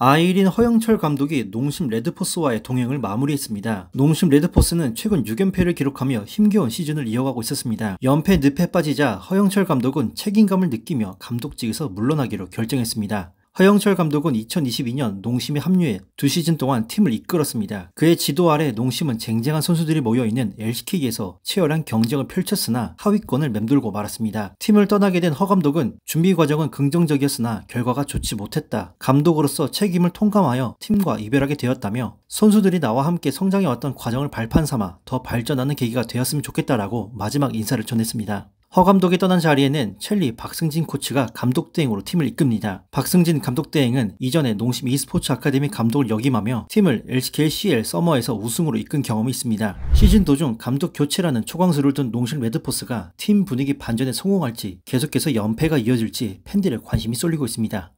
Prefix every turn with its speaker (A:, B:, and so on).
A: 아이린 허영철 감독이 농심 레드포스와의 동행을 마무리했습니다. 농심 레드포스는 최근 6연패를 기록하며 힘겨운 시즌을 이어가고 있었습니다. 연패 늪에 빠지자 허영철 감독은 책임감을 느끼며 감독직에서 물러나기로 결정했습니다. 허영철 감독은 2022년 농심에 합류해 두 시즌 동안 팀을 이끌었습니다. 그의 지도 아래 농심은 쟁쟁한 선수들이 모여있는 LCK에서 치열한 경쟁을 펼쳤으나 하위권을 맴돌고 말았습니다. 팀을 떠나게 된 허 감독은 준비 과정은 긍정적이었으나 결과가 좋지 못했다. 감독으로서 책임을 통감하여 팀과 이별하게 되었다며 선수들이 나와 함께 성장해왔던 과정을 발판 삼아 더 발전하는 계기가 되었으면 좋겠다라고 마지막 인사를 전했습니다. 허 감독이 떠난 자리에는 첼리 박승진 코치가 감독 대행으로 팀을 이끕니다. 박승진 감독 대행은 이전에 농심 e스포츠 아카데미 감독을 역임하며 팀을 LCKCL 서머에서 우승으로 이끈 경험이 있습니다. 시즌 도중 감독 교체라는 초강수를 둔 농심 레드포스가 팀 분위기 반전에 성공할지 계속해서 연패가 이어질지 팬들의 관심이 쏠리고 있습니다.